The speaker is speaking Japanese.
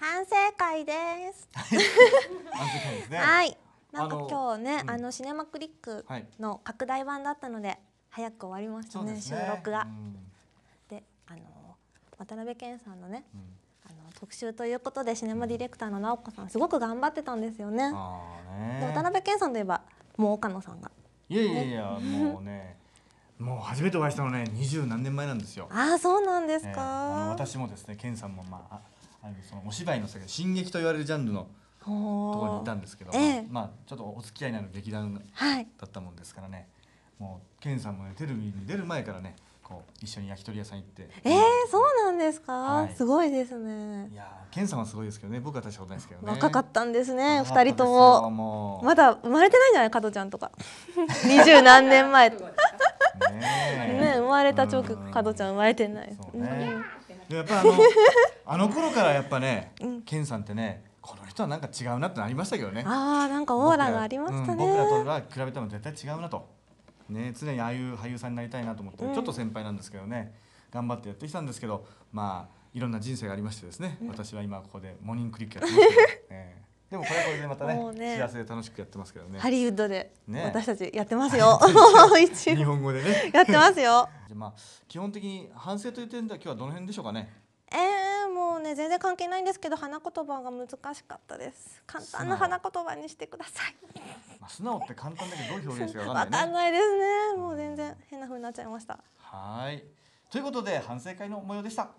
反省会です。はい。なんか今日ね、あのシネマクリックの拡大版だったので、早く終わりましたね、収録が。で、あの渡辺謙さんのね、あの特集ということでシネマディレクターの直子さんすごく頑張ってたんですよね。で渡辺謙さんといえばもう岡野さんが。いやいやいや、もうね。もう初めてお会いしたのね、二十何年前なんですよ。ああ、そうなんですか。私もですね、健さんもまあそのお芝居の世界進撃と言われるジャンルのところにいたんですけど、ええ、まあちょっとお付き合いのある劇団だったもんですからね、はい、もうケンさんもねテレビに出る前からねこう一緒に焼き鳥屋さん行ってええそうなんですか、はい、すごいですねいやケンさんはすごいですけどね僕は大したことないですけどね若かったんですね二人とももまだ生まれてないんじゃない加トちゃんとか 二十何年前 ねね生まれた直後加トちゃん生まれてない、うん、そうね、うんやっぱあの あの頃からやっぱね、健さんってねこの人はなんか違うなってなりましたけどねああなんかオーラがありましたね僕ら,、うん、僕らと比べても絶対違うなとね常にああいう俳優さんになりたいなと思って、うん、ちょっと先輩なんですけどね頑張ってやってきたんですけどまあいろんな人生がありましてですね、うん、私は今ここでモーニングクリックやってますけど、ね でもこれこれでまたねね幸せで楽しくやってますけどねハリウッドで私たちやってますよ、日本語でねやってますよじゃまあ基本的に反省という点では今日はどの辺でしょうかねえー、もうね全然関係ないんですけど花言葉が難しかったです簡単な花言葉にしてくださいまあ素直って簡単だけどどう表現してわかんない、ね、わかんないですねもう全然変な風になっちゃいましたはいということで反省会の模様でした